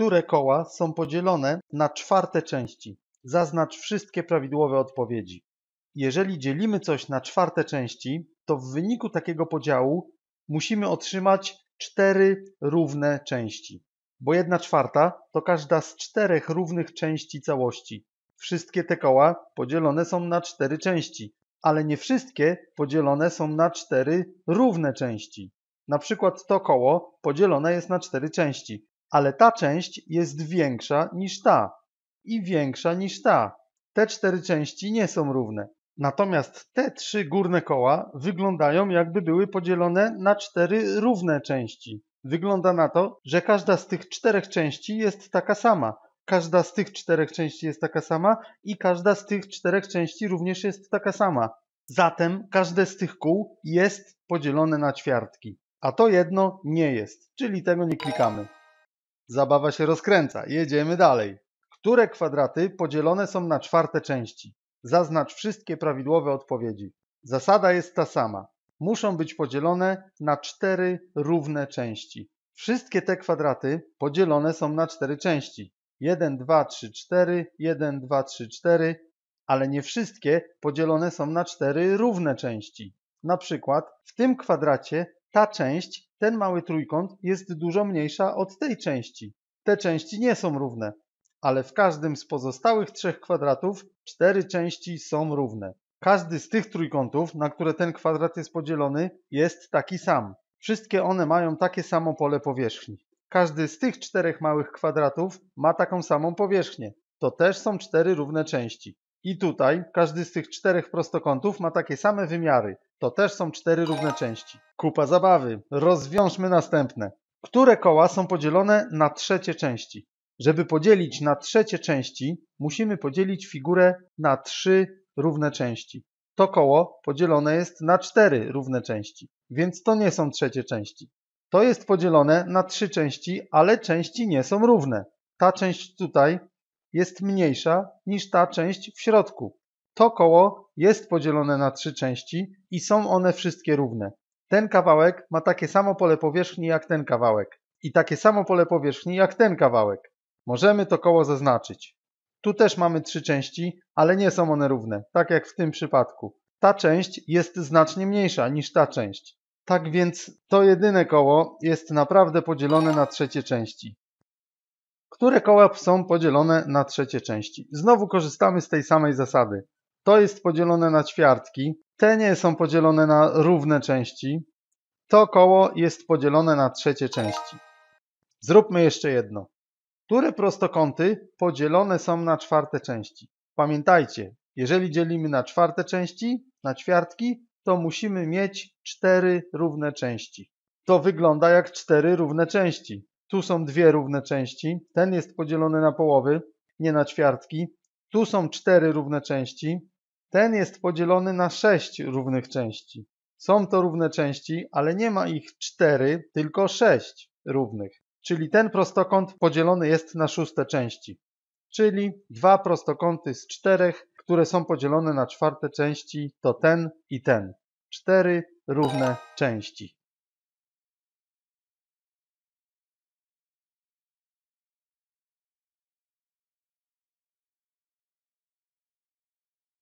które koła są podzielone na czwarte części. Zaznacz wszystkie prawidłowe odpowiedzi. Jeżeli dzielimy coś na czwarte części, to w wyniku takiego podziału musimy otrzymać cztery równe części, bo jedna czwarta to każda z czterech równych części całości. Wszystkie te koła podzielone są na cztery części, ale nie wszystkie podzielone są na cztery równe części. Na przykład to koło podzielone jest na cztery części, ale ta część jest większa niż ta i większa niż ta. Te cztery części nie są równe. Natomiast te trzy górne koła wyglądają jakby były podzielone na cztery równe części. Wygląda na to, że każda z tych czterech części jest taka sama. Każda z tych czterech części jest taka sama i każda z tych czterech części również jest taka sama. Zatem każde z tych kół jest podzielone na ćwiartki, a to jedno nie jest, czyli tego nie klikamy. Zabawa się rozkręca. Jedziemy dalej. Które kwadraty podzielone są na czwarte części? Zaznacz wszystkie prawidłowe odpowiedzi. Zasada jest ta sama. Muszą być podzielone na cztery równe części. Wszystkie te kwadraty podzielone są na cztery części. 1, 2, 3, 4, 1, 2, 3, 4, ale nie wszystkie podzielone są na cztery równe części. Na przykład w tym kwadracie ta część, ten mały trójkąt jest dużo mniejsza od tej części. Te części nie są równe, ale w każdym z pozostałych trzech kwadratów cztery części są równe. Każdy z tych trójkątów, na które ten kwadrat jest podzielony, jest taki sam. Wszystkie one mają takie samo pole powierzchni. Każdy z tych czterech małych kwadratów ma taką samą powierzchnię. To też są cztery równe części. I tutaj każdy z tych czterech prostokątów ma takie same wymiary. To też są cztery równe części. Kupa zabawy. Rozwiążmy następne. Które koła są podzielone na trzecie części? Żeby podzielić na trzecie części, musimy podzielić figurę na trzy równe części. To koło podzielone jest na cztery równe części, więc to nie są trzecie części. To jest podzielone na trzy części, ale części nie są równe. Ta część tutaj jest mniejsza niż ta część w środku. To koło jest podzielone na trzy części i są one wszystkie równe. Ten kawałek ma takie samo pole powierzchni jak ten kawałek i takie samo pole powierzchni jak ten kawałek. Możemy to koło zaznaczyć. Tu też mamy trzy części, ale nie są one równe, tak jak w tym przypadku. Ta część jest znacznie mniejsza niż ta część. Tak więc to jedyne koło jest naprawdę podzielone na trzecie części. Które koła są podzielone na trzecie części? Znowu korzystamy z tej samej zasady. To jest podzielone na ćwiartki. Te nie są podzielone na równe części. To koło jest podzielone na trzecie części. Zróbmy jeszcze jedno. Które prostokąty podzielone są na czwarte części? Pamiętajcie, jeżeli dzielimy na czwarte części, na ćwiartki, to musimy mieć cztery równe części. To wygląda jak cztery równe części. Tu są dwie równe części. Ten jest podzielony na połowy, nie na ćwiartki. Tu są cztery równe części. Ten jest podzielony na sześć równych części. Są to równe części, ale nie ma ich cztery, tylko sześć równych. Czyli ten prostokąt podzielony jest na szóste części. Czyli dwa prostokąty z czterech, które są podzielone na czwarte części, to ten i ten. Cztery równe części.